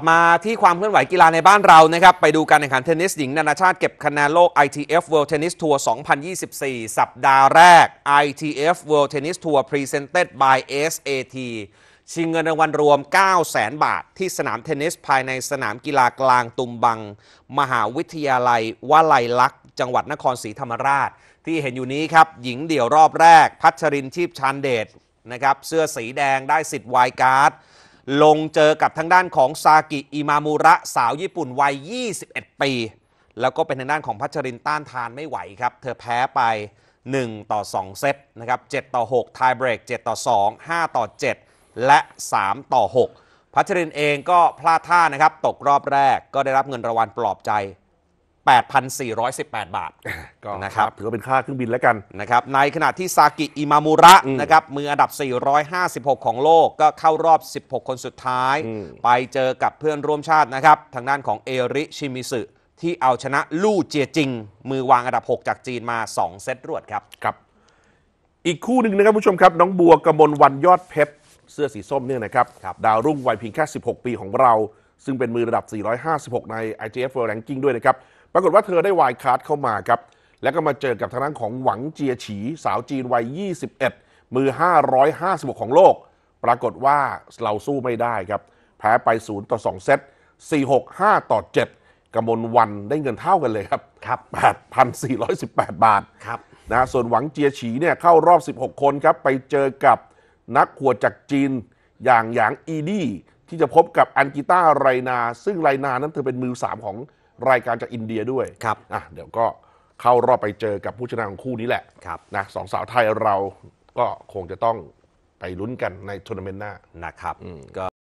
บมาที่ความเคลื่อนไหวกีฬาในบ้านเรานะครับ ไปดูการแข่งขันเทนนิสหญิงนานาชาติเก็บคะแนนโลก ITF World Tennis Tour 2024 สัปดาห์แรก ITF World Tennis Tour Presented by SAT ชิงเงินรางวัลรวม 9 0 0 0 0 0 บาทที่สนามเทนนิสภายในสนามกีฬากลางตุมบัง มหาวิทยาลัยวลัยลักษณ์จังหวัดนครศรีธรรมราช ที่เห็นอยู่นี้ครับ หญิงเดี่ยวรอบแรก พัชรินชีพชันเดชนะครับเสื้อสีแดงได้สิทธิ์ไวการ์ดลงเจอกับทางด้านของซากิอิมามูระสาวญี่ปุ่นวัย 21 ปี แล้วก็เป็นทางด้านของพัชรินต้านทานไม่ไหวครับ เธอแพ้ไป 1 ต่อ 2 เซตนะครับ7ต่อ6ไทเบรก7ต่อ2 5ต่อ 7 และ 3 ต่อ 6 พัชรินเองก็พลาดท่านะครับ ตกรอบแรกก็ได้รับเงินรางวัลปลอบใจ8,418 บาทก็นะครับถือว่าเป็นค่าเครื่องบินแล้วกันนะครับในขณะที่ซากิ อิมามูระนะครับมืออันดับ 456 ของโลกก็เข้ารอบ 16 คนสุดท้าย ไปเจอกับเพื่อนร่วมชาตินะครับ ทางด้านของเอริ ชิมิสึที่เอาชนะลู่เจียจิงมือวางอันดับ 6 จากจีนมา 2 เซตรวดครับครับ อีกคู่หนึ่งนะครับผู้ชมครับ น้องบัวกมลวันยอดเพชรเสื้อสีส้มเนี่ยนะครับรบดาวรุ่งวัยเพียงแค่ 16 ปีของเราซึ่งเป็นมือระดับ 456 ใน IGF World Ranking ด้วยนะครับ ปรากฏว่าเธอได้วายคาร์ดเข้ามาครับ แล้วก็มาเจอกับทางด้านของหวังเจียฉี สาวจีนวัย 21 มือ 556 ของโลก ปรากฏว่าเราสู้ไม่ได้ครับ แพ้ไป 0 ต่อ 2 เซต 4 6 5 ต่อ 7กำมลวันได้เงินเท่ากันเลยครับ ครับ 8,418 บาท ครับนะส่วนหวังเจียฉีเนี่ยเข้ารอบ 16 คนครับ ไปเจอกับนักขวดจากจีนอย่างหยางอีดีที่จะพบกับอันกิต้าไรนา ซึ่งไรนานั้นเธอเป็นมือ3ของรายการจากอินเดียด้วยครับอ่ะเดี๋ยวก็เข้ารอบไปเจอกับผู้ชนะของคู่นี้แหละ ครับนะสองสาวไทยเราก็คงจะต้องไปลุ้นกันในทัวร์นาเมนต์หน้า นะครับก็